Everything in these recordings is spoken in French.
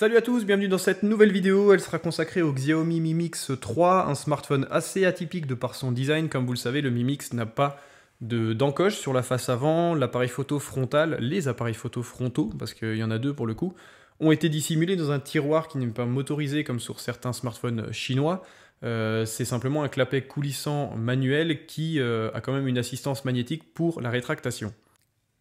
Salut à tous, bienvenue dans cette nouvelle vidéo. Elle sera consacrée au Xiaomi Mi Mix 3, un smartphone assez atypique de par son design. Comme vous le savez, le Mi Mix n'a pas d'encoche sur la face avant. L'appareil photo frontal, les appareils photo frontaux, parce qu'il y en a deux pour le coup, ont été dissimulés dans un tiroir qui n'est pas motorisé comme sur certains smartphones chinois. Euh, c'est simplement un clapet coulissant manuel qui euh, a quand même une assistance magnétique pour la rétractation.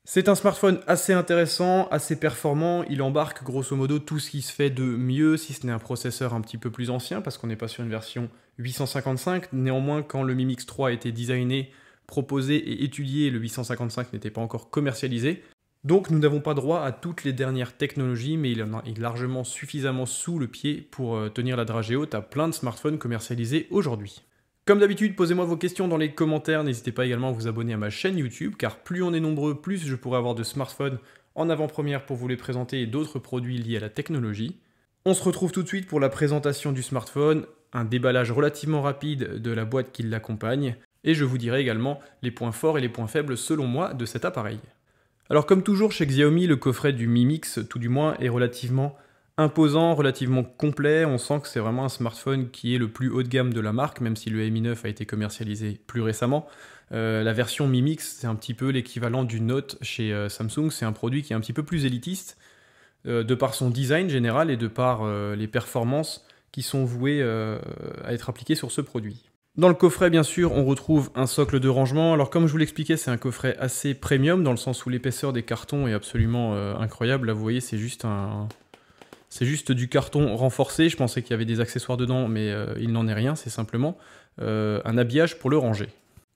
C'est un smartphone assez intéressant, assez performant. Il embarque grosso modo tout ce qui se fait de mieux, si ce n'est un processeur un petit peu plus ancien, parce qu'on n'est pas sur une version 855. Néanmoins, quand le Mi Mix 3 a été designé, proposé et étudié, le 855 n'était pas encore commercialisé. Donc nous n'avons pas droit à toutes les dernières technologies, mais il en est largement suffisamment sous le pied pour euh, tenir la dragée haute à plein de smartphones commercialisés aujourd'hui. Comme d'habitude, posez-moi vos questions dans les commentaires. N'hésitez pas également à vous abonner à ma chaîne YouTube, car plus on est nombreux, plus je pourrai avoir de smartphones en avant-première pour vous les présenter et d'autres produits liés à la technologie. On se retrouve tout de suite pour la présentation du smartphone, un déballage relativement rapide de la boîte qui l'accompagne, et je vous dirai également les points forts et les points faibles selon moi de cet appareil. Alors comme toujours chez Xiaomi, le coffret du Mi Mix, tout du moins, est relativement imposant, relativement complet. On sent que c'est vraiment un smartphone qui est le plus haut de gamme de la marque, même si le Mi 9 a été commercialisé plus récemment. Euh, la version Mi Mix, c'est un petit peu l'équivalent du Note chez euh, Samsung. C'est un produit qui est un petit peu plus élitiste, euh, de par son design général et de par les performances qui sont vouées à être appliquées sur ce produit. Dans le coffret, bien sûr, on retrouve un socle de rangement. Alors, comme je vous l'expliquais, c'est un coffret assez premium, dans le sens où l'épaisseur des cartons est absolument incroyable. Là, vous voyez, c'est juste un, c'est juste du carton renforcé. Je pensais qu'il y avait des accessoires dedans, mais euh, il n'en est rien. C'est simplement euh, un habillage pour le ranger.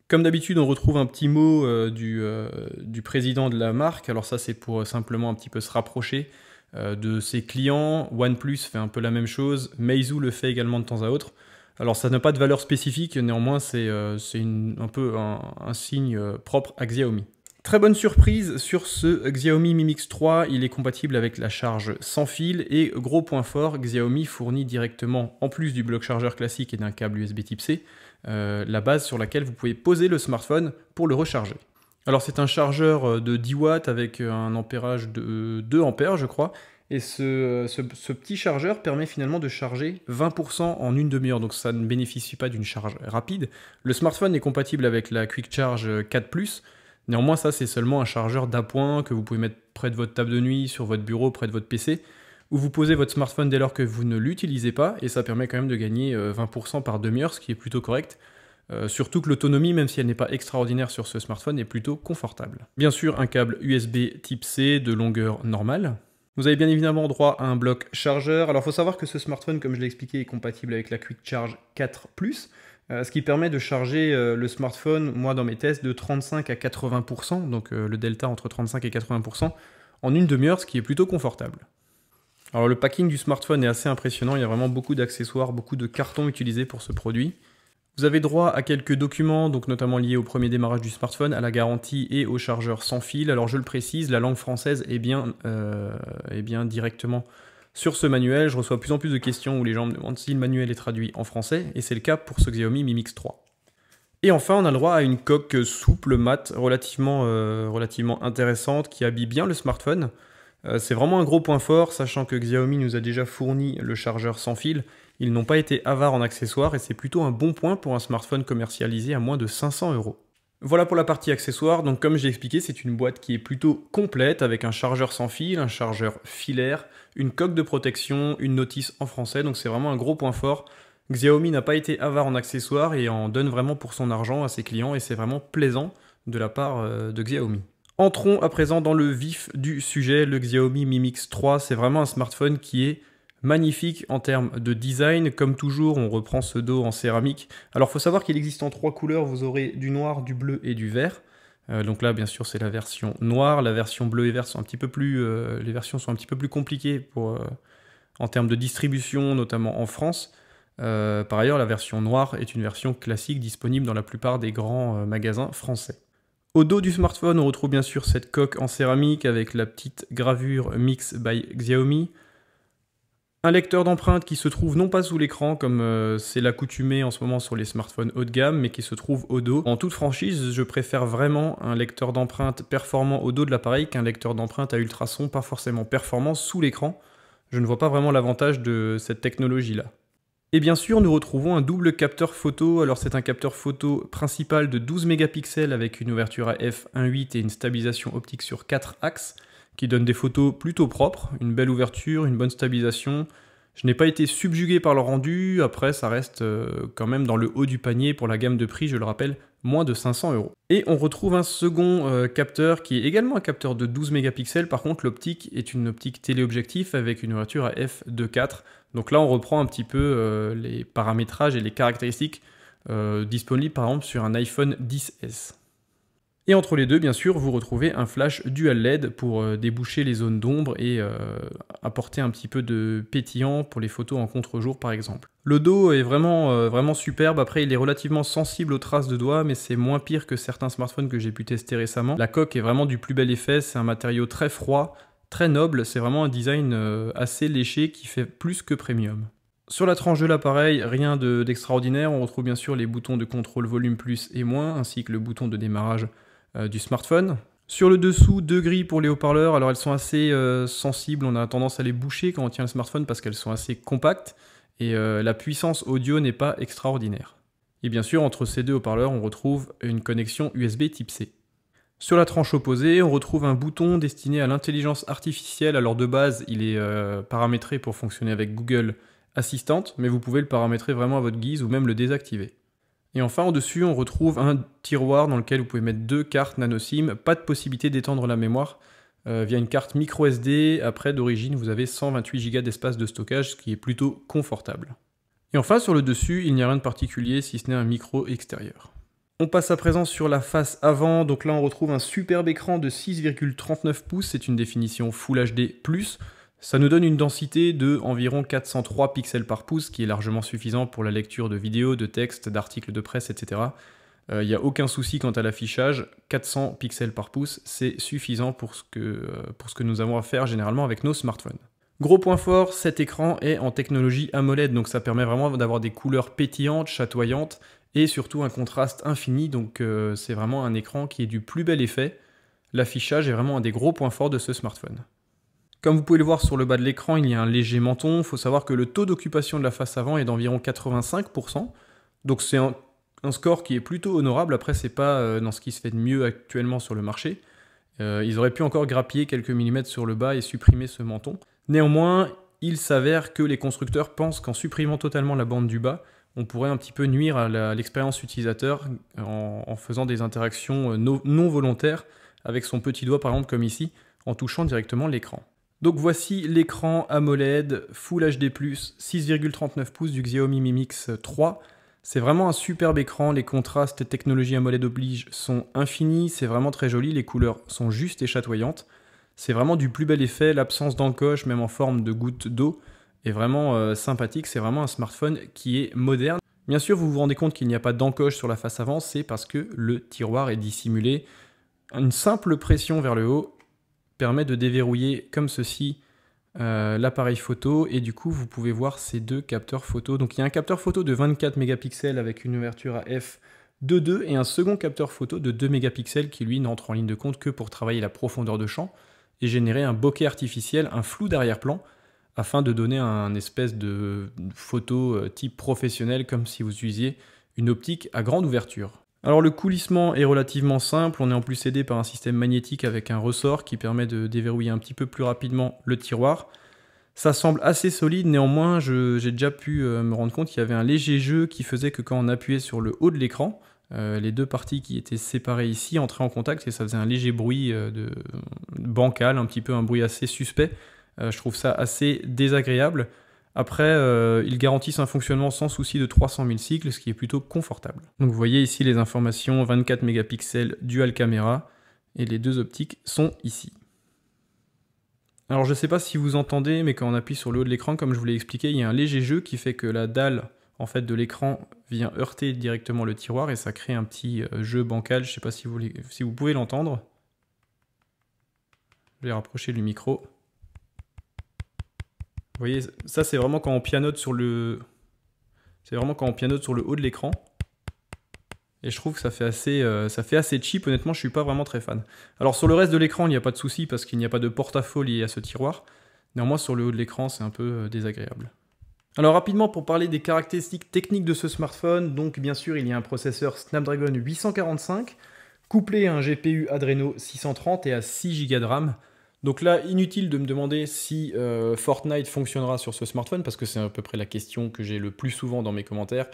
Comme d'habitude, on retrouve un petit mot euh, du, président de la marque. Alors ça, c'est pour simplement un petit peu se rapprocher de ses clients. OnePlus fait un peu la même chose. Meizu le fait également de temps à autre. Alors ça n'a pas de valeur spécifique, néanmoins c'est un peu un, un signe propre à Xiaomi. Très bonne surprise sur ce Xiaomi Mi Mix 3, il est compatible avec la charge sans fil et gros point fort, Xiaomi fournit directement, en plus du bloc chargeur classique et d'un câble USB type C, euh, la base sur laquelle vous pouvez poser le smartphone pour le recharger. Alors c'est un chargeur euh, de 10 watts avec euh, un ampérage de 2 ampères je crois, et ce, ce, petit chargeur permet finalement de charger 20% en une demi-heure, donc ça ne bénéficie pas d'une charge rapide. Le smartphone est compatible avec la Quick Charge 4 Néanmoins, ça, c'est seulement un chargeur d'appoint que vous pouvez mettre près de votre table de nuit, sur votre bureau, près de votre PC, où vous posez votre smartphone dès lors que vous ne l'utilisez pas, et ça permet quand même de gagner 20% euh, par demi-heure, ce qui est plutôt correct. Euh, surtout que l'autonomie, même si elle n'est pas extraordinaire sur ce smartphone, est plutôt confortable. Bien sûr, un câble USB type C de longueur normale. Vous avez bien évidemment droit à un bloc chargeur. Alors, il faut savoir que ce smartphone, comme je l'ai expliqué, est compatible avec la Quick Charge 4 euh, ce qui permet de charger euh, le smartphone, moi dans mes tests, de 35 à 80%, donc euh, le delta entre 35 et 80%, en une demi-heure, ce qui est plutôt confortable. Alors le packing du smartphone est assez impressionnant, il y a vraiment beaucoup d'accessoires, beaucoup de cartons utilisés pour ce produit. Vous avez droit à quelques documents, donc notamment liés au premier démarrage du smartphone, à la garantie et au chargeur sans fil. Alors je le précise, la langue française est bien, est bien directement sur ce manuel, je reçois de plus en plus de questions où les gens me demandent si le manuel est traduit en français, et c'est le cas pour ce Xiaomi Mi Mix 3. Et enfin, on a le droit à une coque souple, mat, relativement, euh, relativement intéressante, qui habille bien le smartphone. Euh, c'est vraiment un gros point fort, sachant que Xiaomi nous a déjà fourni le chargeur sans fil. Ils n'ont pas été avares en accessoires et c'est plutôt un bon point pour un smartphone commercialisé à moins de 500 euros. Voilà pour la partie accessoires, donc comme j'ai expliqué, c'est une boîte qui est plutôt complète avec un chargeur sans fil, un chargeur filaire, une coque de protection, une notice en français, donc c'est vraiment un gros point fort. Xiaomi n'a pas été avare en accessoires et en donne vraiment pour son argent à ses clients et c'est vraiment plaisant de la part euh, de Xiaomi. Entrons à présent dans le vif du sujet, le Xiaomi Mi Mix 3, c'est vraiment un smartphone qui est magnifique en termes de design. Comme toujours, on reprend ce dos en céramique. Alors, faut savoir qu'il existe en trois couleurs. Vous aurez du noir, du bleu et du vert. Euh, donc là, bien sûr, c'est la version noire. La version bleue et vert sont un petit peu plus, euh, les versions sont un petit peu plus compliquées euh, en termes de distribution, notamment en France. par ailleurs, la version noire est une version classique disponible dans la plupart des grands magasins français. Au dos du smartphone, on retrouve bien sûr cette coque en céramique avec la petite gravure Mix by Xiaomi. Un lecteur d'empreintes qui se trouve non pas sous l'écran comme euh, c'est l'accoutumé en ce moment sur les smartphones haut de gamme, mais qui se trouve au dos. En toute franchise, je préfère vraiment un lecteur d'empreintes performant au dos de l'appareil qu'un lecteur d'empreintes à ultrasons pas forcément performant sous l'écran. Je ne vois pas vraiment l'avantage de cette technologie-là. Et bien sûr, nous retrouvons un double capteur photo. Alors c'est un capteur photo principal de 12 mégapixels avec une ouverture à f1.8 et une stabilisation optique sur 4 axes qui donne des photos plutôt propres, une belle ouverture, une bonne stabilisation. Je n'ai pas été subjugué par le rendu, après ça reste euh, quand même dans le haut du panier pour la gamme de prix, je le rappelle, moins de 500 euros. Et on retrouve un second euh, capteur qui est également un capteur de 12 mégapixels, par contre l'optique est une optique téléobjectif avec une ouverture à f2.4, donc là on reprend un petit peu euh, les paramétrages et les caractéristiques disponibles par exemple sur un iPhone 10S. Et entre les deux, bien sûr, vous retrouvez un flash dual LED pour euh, déboucher les zones d'ombre et euh, apporter un petit peu de pétillant pour les photos en contre-jour par exemple. Le dos est vraiment, euh, vraiment superbe, après il est relativement sensible aux traces de doigts, mais c'est moins pire que certains smartphones que j'ai pu tester récemment. La coque est vraiment du plus bel effet, c'est un matériau très froid, très noble, c'est vraiment un design assez léché qui fait plus que premium. Sur la tranche de l'appareil, rien d'extraordinaire, on retrouve bien sûr les boutons de contrôle volume plus et moins, ainsi que le bouton de démarrage euh, du smartphone. Sur le dessous, deux grilles pour les haut-parleurs. Alors elles sont assez euh, sensibles, on a tendance à les boucher quand on tient le smartphone parce qu'elles sont assez compactes et euh, la puissance audio n'est pas extraordinaire. Et bien sûr, entre ces deux haut-parleurs, on retrouve une connexion USB type C. Sur la tranche opposée, on retrouve un bouton destiné à l'intelligence artificielle. Alors de base, il est paramétré pour fonctionner avec Google Assistant, mais vous pouvez le paramétrer vraiment à votre guise ou même le désactiver. Et enfin, au-dessus, on retrouve un tiroir dans lequel vous pouvez mettre deux cartes nano SIM. Pas de possibilité d'étendre la mémoire euh, via une carte micro SD. Après, d'origine, vous avez 128 Go d'espace de stockage, ce qui est plutôt confortable. Et enfin, sur le dessus, il n'y a rien de particulier si ce n'est un micro extérieur. On passe à présent sur la face avant, donc là on retrouve un superbe écran de 6,39 pouces, c'est une définition Full HD+, ça nous donne une densité de environ 403 pixels par pouce, qui est largement suffisant pour la lecture de vidéos, de textes, d'articles de presse, etc. Il n'y a aucun souci quant à l'affichage, 400 pixels par pouce, c'est suffisant pour ce, que, euh, pour ce que nous avons à faire généralement avec nos smartphones. Gros point fort, cet écran est en technologie AMOLED, donc ça permet vraiment d'avoir des couleurs pétillantes, chatoyantes, et surtout un contraste infini, donc euh, c'est vraiment un écran qui est du plus bel effet. L'affichage est vraiment un des gros points forts de ce smartphone. Comme vous pouvez le voir sur le bas de l'écran, il y a un léger menton. Il faut savoir que le taux d'occupation de la face avant est d'environ 85%. Donc c'est un, score qui est plutôt honorable. Après, c'est pas euh, dans ce qui se fait de mieux actuellement sur le marché. Euh, ils auraient pu encore grappiller quelques millimètres sur le bas et supprimer ce menton. Néanmoins, il s'avère que les constructeurs pensent qu'en supprimant totalement la bande du bas, on pourrait un petit peu nuire à l'expérience utilisateur en, faisant des interactions euh, non volontaires avec son petit doigt, par exemple, comme ici, en touchant directement l'écran. Donc voici l'écran AMOLED Full HD+, 6,39 pouces du Xiaomi Mi Mix 3. C'est vraiment un superbe écran, les contrastes et technologies AMOLED oblige sont infinis, c'est vraiment très joli, les couleurs sont justes et chatoyantes. C'est vraiment du plus bel effet, l'absence d'encoche, même en forme de goutte d'eau, est vraiment euh, sympathique, c'est vraiment un smartphone qui est moderne. Bien sûr, vous vous rendez compte qu'il n'y a pas d'encoche sur la face avant, c'est parce que le tiroir est dissimulé. Une simple pression vers le haut permet de déverrouiller comme ceci euh, l'appareil photo et du coup vous pouvez voir ces deux capteurs photo. Donc il y a un capteur photo de 24 mégapixels avec une ouverture à f de 2 et un second capteur photo de 2 mégapixels qui lui n'entre en ligne de compte que pour travailler la profondeur de champ et générer un bokeh artificiel, un flou d'arrière-plan afin de donner un espèce de photo euh, type professionnel comme si vous usiez une optique à grande ouverture. Alors le coulissement est relativement simple, on est en plus aidé par un système magnétique avec un ressort qui permet de déverrouiller un petit peu plus rapidement le tiroir. Ça semble assez solide, néanmoins j'ai déjà pu euh, me rendre compte qu'il y avait un léger jeu qui faisait que quand on appuyait sur le haut de l'écran, euh, les deux parties qui étaient séparées ici entraient en contact et ça faisait un léger bruit euh, de... bancal, un petit peu un bruit assez suspect. je trouve ça assez désagréable. Après, euh, ils garantissent un fonctionnement sans souci de 300 000 cycles, ce qui est plutôt confortable. Donc vous voyez ici les informations 24 mégapixels dual caméra, et les deux optiques sont ici. Alors je ne sais pas si vous entendez, mais quand on appuie sur le haut de l'écran, comme je vous l'ai expliqué, il y a un léger jeu qui fait que la dalle en fait, de l'écran vient heurter directement le tiroir et ça crée un petit euh, jeu bancal, je ne sais pas si vous, si vous pouvez l'entendre. Je vais rapprocher du micro. Vous voyez, ça c'est vraiment quand on pianote sur le... C'est vraiment quand on pianote sur le haut de l'écran. Et je trouve que ça fait assez, euh, ça fait assez cheap. Honnêtement, je suis pas vraiment très fan. Alors sur le reste de l'écran, il n'y a pas de souci parce qu'il n'y a pas de porte-à-faux à ce tiroir. Néanmoins, sur le haut de l'écran, c'est un peu euh, désagréable. Alors rapidement pour parler des caractéristiques techniques de ce smartphone, donc bien sûr il y a un processeur Snapdragon 845 couplé à un GPU Adreno 630 et à 6 Go de RAM. Donc là, inutile de me demander si euh, Fortnite fonctionnera sur ce smartphone, parce que c'est à peu près la question que j'ai le plus souvent dans mes commentaires.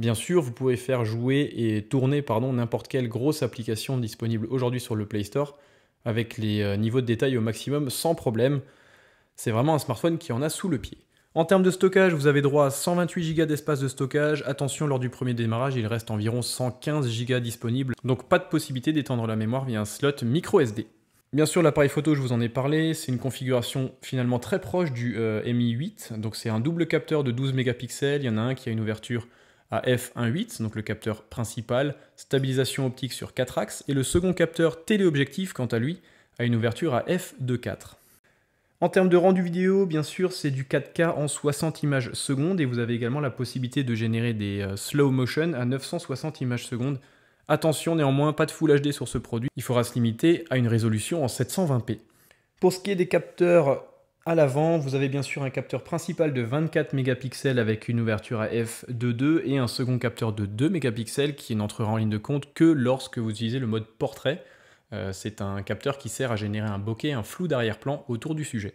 Bien sûr, vous pouvez faire jouer et tourner pardon, n'importe quelle grosse application disponible aujourd'hui sur le Play Store, avec les euh, niveaux de détail au maximum, sans problème. C'est vraiment un smartphone qui en a sous le pied. En termes de stockage, vous avez droit à 128 Go d'espace de stockage. Attention, lors du premier démarrage, il reste environ 115 Go disponibles, donc pas de possibilité d'étendre la mémoire via un slot micro SD. Bien sûr, l'appareil photo, je vous en ai parlé, c'est une configuration finalement très proche du euh, Mi 8. Donc c'est un double capteur de 12 mégapixels. Il y en a un qui a une ouverture à f1.8, donc le capteur principal, stabilisation optique sur 4 axes, et le second capteur téléobjectif, quant à lui, a une ouverture à f2.4. En termes de rendu vidéo, bien sûr, c'est du 4K en 60 images secondes, et vous avez également la possibilité de générer des euh, slow motion à 960 images secondes Attention néanmoins, pas de Full HD sur ce produit, il faudra se limiter à une résolution en 720p. Pour ce qui est des capteurs à l'avant, vous avez bien sûr un capteur principal de 24 mégapixels avec une ouverture à f 22 et un second capteur de 2 mégapixels qui n'entrera en ligne de compte que lorsque vous utilisez le mode portrait. Euh, c'est un capteur qui sert à générer un bokeh, un flou d'arrière-plan autour du sujet.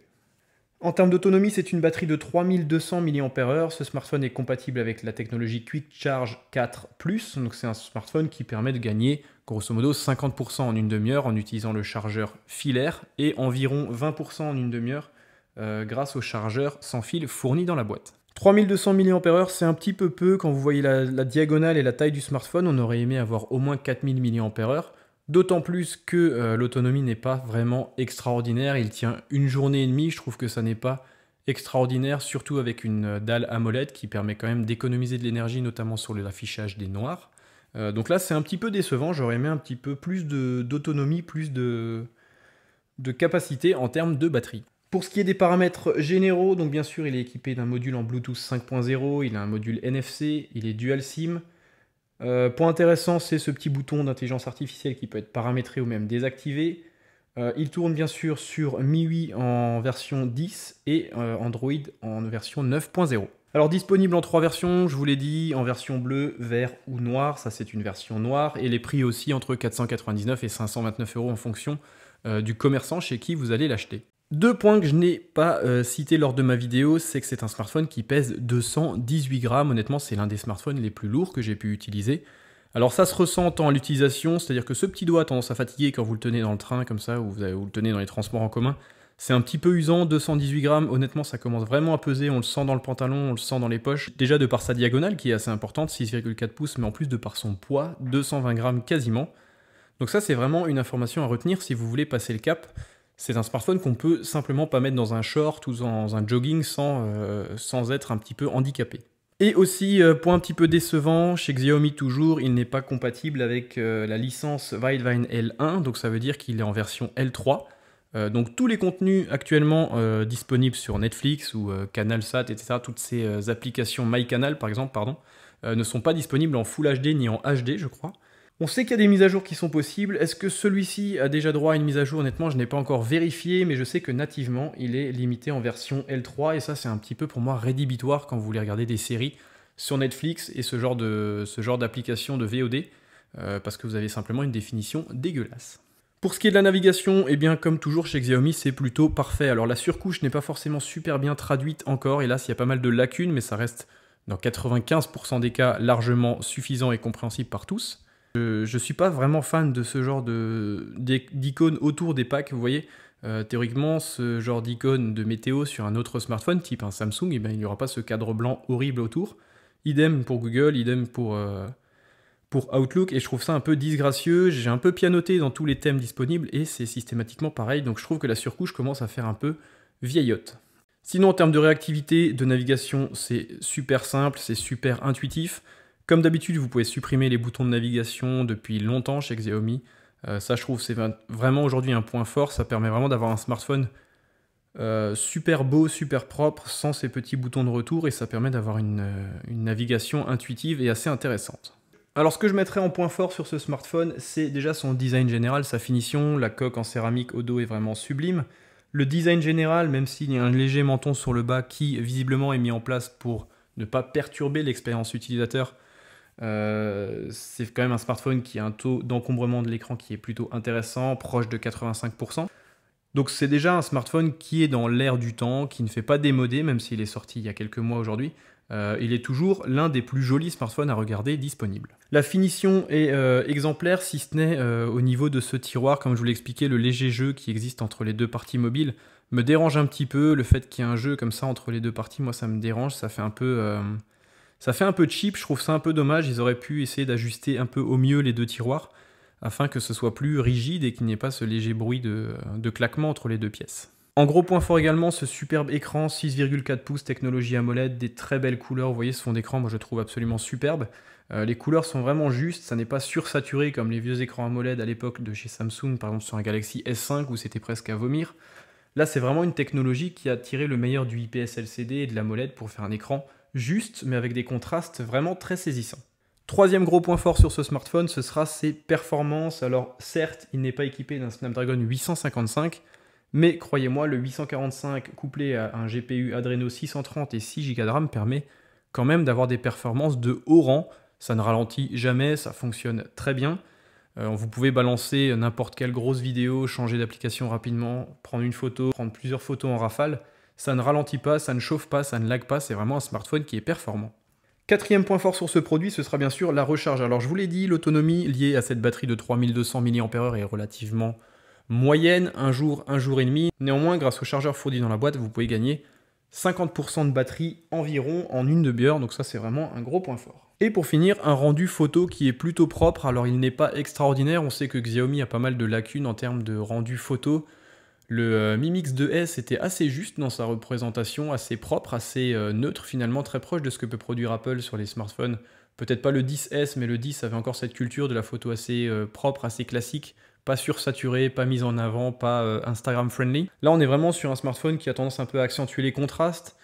En termes d'autonomie, c'est une batterie de 3200 mAh. Ce smartphone est compatible avec la technologie Quick Charge 4 ⁇ donc c'est un smartphone qui permet de gagner grosso modo 50% en une demi-heure en utilisant le chargeur filaire et environ 20% en une demi-heure euh, grâce au chargeur sans fil fourni dans la boîte. 3200 mAh, c'est un petit peu peu quand vous voyez la, la, diagonale et la taille du smartphone. On aurait aimé avoir au moins 4000 mAh. D'autant plus que euh, l'autonomie n'est pas vraiment extraordinaire. Il tient une journée et demie. Je trouve que ça n'est pas extraordinaire, surtout avec une euh, dalle AMOLED qui permet quand même d'économiser de l'énergie, notamment sur l'affichage des noirs. Euh, donc là, c'est un petit peu décevant. J'aurais aimé un petit peu plus d'autonomie, plus de, de capacité en termes de batterie. Pour ce qui est des paramètres généraux, donc bien sûr, il est équipé d'un module en Bluetooth 5.0, il a un module NFC, il est dual SIM. Euh, point intéressant, c'est ce petit bouton d'intelligence artificielle qui peut être paramétré ou même désactivé. Euh, il tourne bien sûr sur MIUI en version 10 et euh, Android en version 9.0. Alors disponible en trois versions, je vous l'ai dit, en version bleue, vert ou noir, ça c'est une version noire, et les prix aussi entre 499 et 529 euros en fonction du commerçant chez qui vous allez l'acheter. Deux points que je n'ai pas cité euh, cités lors de ma vidéo, c'est que c'est un smartphone qui pèse 218 grammes. Honnêtement, c'est l'un des smartphones les plus lourds que j'ai pu utiliser. Alors ça se ressent tant à l'utilisation, c'est-à-dire que ce petit doigt a tendance à fatiguer quand vous le tenez dans le train comme ça, ou vous, le tenez dans les transports en commun. C'est un petit peu usant, 218 grammes, honnêtement ça commence vraiment à peser, on le sent dans le pantalon, on le sent dans les poches. Déjà de par sa diagonale qui est assez importante, 6,4 pouces, mais en plus de par son poids, 220 grammes quasiment. Donc ça c'est vraiment une information à retenir si vous voulez passer le cap c'est un smartphone qu'on peut simplement pas mettre dans un short ou dans un jogging sans, euh, sans être un petit peu handicapé. Et aussi, euh, point un petit peu décevant, chez Xiaomi toujours, il n'est pas compatible avec euh, la licence Widevine L1, donc ça veut dire qu'il est en version L3. donc tous les contenus actuellement disponibles sur Netflix ou CanalSat, etc., toutes ces applications MyCanal par exemple, pardon, ne sont pas disponibles en Full HD ni en HD, je crois. On sait qu'il y a des mises à jour qui sont possibles. Est-ce que celui-ci a déjà droit à une mise à jour Honnêtement, je n'ai pas encore vérifié, mais je sais que nativement, il est limité en version L3, et ça, c'est un petit peu pour moi rédhibitoire quand vous voulez regarder des séries sur Netflix et ce genre de ce genre d'application de VOD, euh, parce que vous avez simplement une définition dégueulasse. Pour ce qui est de la navigation, eh bien comme toujours chez Xiaomi, c'est plutôt parfait. Alors la surcouche n'est pas forcément super bien traduite encore, hélas il y a pas mal de lacunes, mais ça reste dans 95% des cas largement suffisant et compréhensible par tous. Je, ne suis pas vraiment fan de ce genre d'icônes autour des packs, vous voyez. Euh, théoriquement, ce genre d'icône de météo sur un autre smartphone, type un Samsung, eh ben, il n'y aura pas ce cadre blanc horrible autour. Idem pour Google, idem pour, euh, pour Outlook, et je trouve ça un peu disgracieux. J'ai un peu pianoté dans tous les thèmes disponibles, et c'est systématiquement pareil, donc je trouve que la surcouche commence à faire un peu vieillotte. Sinon, en termes de réactivité, de navigation, c'est super simple, c'est super intuitif. Comme d'habitude, vous pouvez supprimer les boutons de navigation depuis longtemps chez Xiaomi. Euh, ça, je trouve, c'est vraiment aujourd'hui un point fort. Ça permet vraiment d'avoir un smartphone euh, super beau, super propre, sans ces petits boutons de retour, et ça permet d'avoir une, euh, une navigation intuitive et assez intéressante. Alors ce que je mettrais en point fort sur ce smartphone, c'est déjà son design général, sa finition, la coque en céramique au dos est vraiment sublime. Le design général, même s'il y a un léger menton sur le bas qui visiblement est mis en place pour ne pas perturber l'expérience utilisateur, euh, c'est quand même un smartphone qui a un taux d'encombrement de l'écran qui est plutôt intéressant, proche de 85%. Donc c'est déjà un smartphone qui est dans l'air du temps, qui ne fait pas démoder, même s'il est sorti il y a quelques mois aujourd'hui. Euh, il est toujours l'un des plus jolis smartphones à regarder disponible. La finition est euh, exemplaire, si ce n'est au niveau de ce tiroir, comme je vous l'expliquais, le léger jeu qui existe entre les deux parties mobiles me dérange un petit peu. Le fait qu'il y ait un jeu comme ça entre les deux parties, moi ça me dérange, ça fait un peu ça fait un peu cheap, je trouve ça un peu dommage. Ils auraient pu essayer d'ajuster un peu au mieux les deux tiroirs afin que ce soit plus rigide et qu'il n'y ait pas ce léger bruit de, claquement entre les deux pièces. En gros point fort également, ce superbe écran 6,4 pouces, technologie AMOLED, des très belles couleurs. Vous voyez ce fond d'écran, moi je trouve absolument superbe. Euh, les couleurs sont vraiment justes, ça n'est pas sursaturé comme les vieux écrans AMOLED à l'époque de chez Samsung, par exemple sur un Galaxy S5 où c'était presque à vomir. Là, c'est vraiment une technologie qui a tiré le meilleur du IPS LCD et de l'AMOLED pour faire un écran juste mais avec des contrastes vraiment très saisissants. Troisième gros point fort sur ce smartphone, ce sera ses performances. Alors certes, il n'est pas équipé d'un Snapdragon 855, mais croyez-moi, le 845 couplé à un GPU Adreno 630 et 6 Go de RAM permet quand même d'avoir des performances de haut rang. Ça ne ralentit jamais, ça fonctionne très bien. Euh, vous pouvez balancer n'importe quelle grosse vidéo, changer d'application rapidement, prendre une photo, prendre plusieurs photos en rafale. Ça ne ralentit pas, ça ne chauffe pas, ça ne lag pas, c'est vraiment un smartphone qui est performant. Quatrième point fort sur ce produit, ce sera bien sûr la recharge. Alors je vous l'ai dit, l'autonomie liée à cette batterie de 3200 mAh est relativement moyenne, un jour, un jour et demi. Néanmoins, grâce au chargeur fourni dans la boîte, vous pouvez gagner 50% de batterie environ en une demi-heure, donc ça c'est vraiment un gros point fort. Et pour finir, un rendu photo qui est plutôt propre, alors il n'est pas extraordinaire, on sait que Xiaomi a pas mal de lacunes en termes de rendu photo, le euh, Mimix 2S était assez juste dans sa représentation, assez propre, assez euh, neutre finalement, très proche de ce que peut produire Apple sur les smartphones. Peut-être pas le 10S, mais le 10 avait encore cette culture de la photo assez euh, propre, assez classique, pas sursaturée, pas mise en avant, pas Instagram friendly. Là, on est vraiment sur un smartphone qui a tendance un peu à accentuer les contrastes,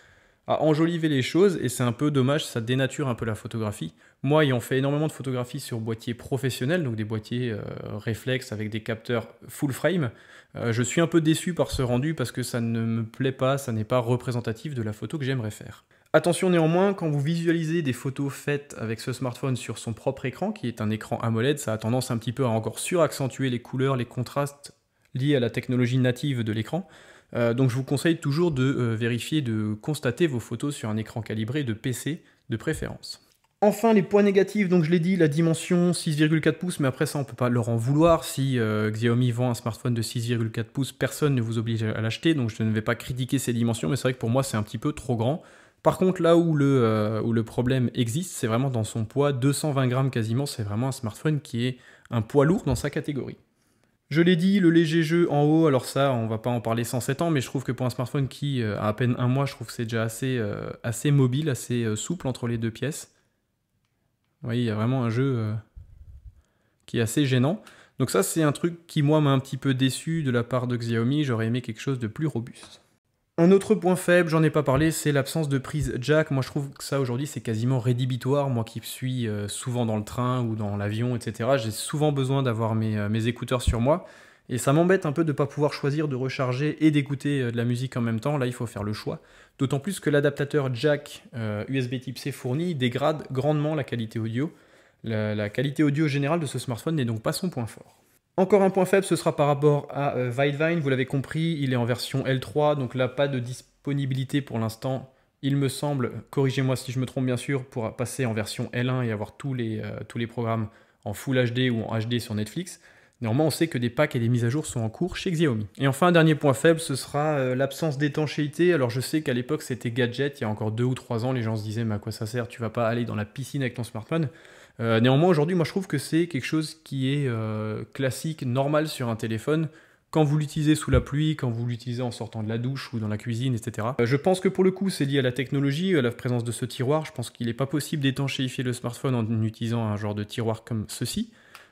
à enjoliver les choses et c'est un peu dommage, ça dénature un peu la photographie. Moi, ayant fait énormément de photographies sur boîtiers professionnels, donc des boîtiers euh, reflex avec des capteurs full frame, euh, je suis un peu déçu par ce rendu parce que ça ne me plaît pas, ça n'est pas représentatif de la photo que j'aimerais faire. Attention néanmoins, quand vous visualisez des photos faites avec ce smartphone sur son propre écran, qui est un écran AMOLED, ça a tendance un petit peu à encore suraccentuer les couleurs, les contrastes liés à la technologie native de l'écran. Euh, donc je vous conseille toujours de euh, vérifier, de constater vos photos sur un écran calibré de PC de préférence. Enfin, les points négatifs, donc je l'ai dit, la dimension 6,4 pouces, mais après ça, on peut pas leur en vouloir. Si euh, Xiaomi vend un smartphone de 6,4 pouces, personne ne vous oblige à l'acheter, donc je ne vais pas critiquer ses dimensions, mais c'est vrai que pour moi, c'est un petit peu trop grand. Par contre, là où le, où le problème existe, c'est vraiment dans son poids, 220 grammes quasiment, c'est vraiment un smartphone qui est un poids lourd dans sa catégorie. Je l'ai dit, le léger jeu en haut, alors ça, on va pas en parler 107 ans, mais je trouve que pour un smartphone qui euh, a à peine un mois, je trouve que c'est déjà assez, euh, assez mobile, assez euh, souple entre les deux pièces. Vous voyez, il y a vraiment un jeu qui est assez gênant. Donc ça, c'est un truc qui, moi, m'a un petit peu déçu de la part de Xiaomi. J'aurais aimé quelque chose de plus robuste. Un autre point faible, j'en ai pas parlé, c'est l'absence de prise jack. Moi je trouve que ça aujourd'hui c'est quasiment rédhibitoire. Moi qui suis euh, souvent dans le train ou dans l'avion, etc., j'ai souvent besoin d'avoir euh, mes, écouteurs sur moi. Et ça m'embête un peu de ne pas pouvoir choisir de recharger et d'écouter euh, de la musique en même temps. Là il faut faire le choix. D'autant plus que l'adaptateur jack USB type C fourni dégrade grandement la qualité audio. la qualité audio générale de ce smartphone n'est donc pas son point fort. Encore un point faible, ce sera par rapport à Videvine, euh, Vous l'avez compris, il est en version L3, donc là, pas de disponibilité pour l'instant, il me semble, corrigez-moi si je me trompe bien sûr, pour passer en version L1 et avoir tous les, euh, tous les programmes en Full HD ou en HD sur Netflix. Néanmoins, on sait que des packs et des mises à jour sont en cours chez Xiaomi. Et enfin, un dernier point faible, ce sera euh, l'absence d'étanchéité. Alors, je sais qu'à l'époque, c'était gadget. Il y a encore deux ou trois ans, les gens se disaient, mais à quoi ça sert Tu vas pas aller dans la piscine avec ton smartphone. Euh, néanmoins, aujourd'hui, moi je trouve que c'est quelque chose qui est euh, classique, normal sur un téléphone, quand vous l'utilisez sous la pluie, quand vous l'utilisez en sortant de la douche ou dans la cuisine, etc. Euh, je pense que pour le coup, c'est lié à la technologie, à la présence de ce tiroir. Je pense qu'il n'est pas possible d'étanchéifier le smartphone en utilisant un genre de tiroir comme ceci.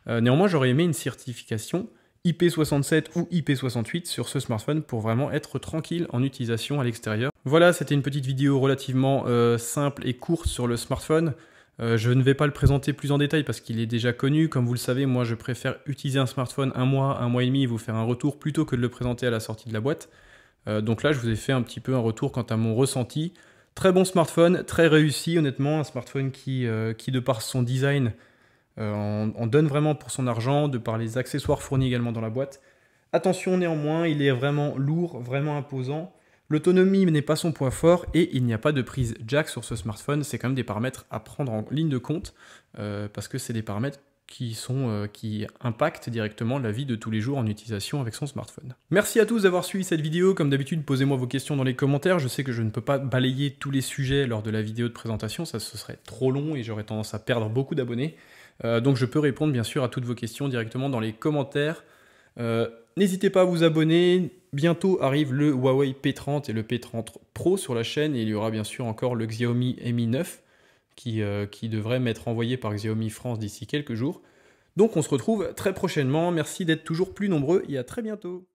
néanmoins, j'aurais aimé une certification IP67 ou IP68 sur ce smartphone pour vraiment être tranquille en utilisation à l'extérieur. Voilà, c'était une petite vidéo relativement simple et courte sur le smartphone. Euh, je ne vais pas le présenter plus en détail parce qu'il est déjà connu. Comme vous le savez, moi je préfère utiliser un smartphone un mois, un mois et demi et vous faire un retour plutôt que de le présenter à la sortie de la boîte. Euh, donc là, je vous ai fait un petit peu un retour quant à mon ressenti. Très bon smartphone, très réussi honnêtement, un smartphone qui, euh, de par son design, en, donne vraiment pour son argent, de par les accessoires fournis également dans la boîte. Attention néanmoins, il est vraiment lourd, vraiment imposant. L'autonomie n'est pas son point fort et il n'y a pas de prise jack sur ce smartphone. C'est quand même des paramètres à prendre en ligne de compte euh, parce que c'est des paramètres qui, sont, euh, qui impactent directement la vie de tous les jours en utilisation avec son smartphone. Merci à tous d'avoir suivi cette vidéo. Comme d'habitude, posez-moi vos questions dans les commentaires. Je sais que je ne peux pas balayer tous les sujets lors de la vidéo de présentation, ça ce serait trop long et j'aurais tendance à perdre beaucoup d'abonnés. Euh, donc je peux répondre bien sûr à toutes vos questions directement dans les commentaires. N'hésitez pas à vous abonner, bientôt arrive le Huawei P30 et le P30 Pro sur la chaîne. Et il y aura bien sûr encore le Xiaomi Mi 9 qui, euh, qui devrait m'être envoyé par Xiaomi France d'ici quelques jours. Donc on se retrouve très prochainement. Merci d'être toujours plus nombreux et à très bientôt.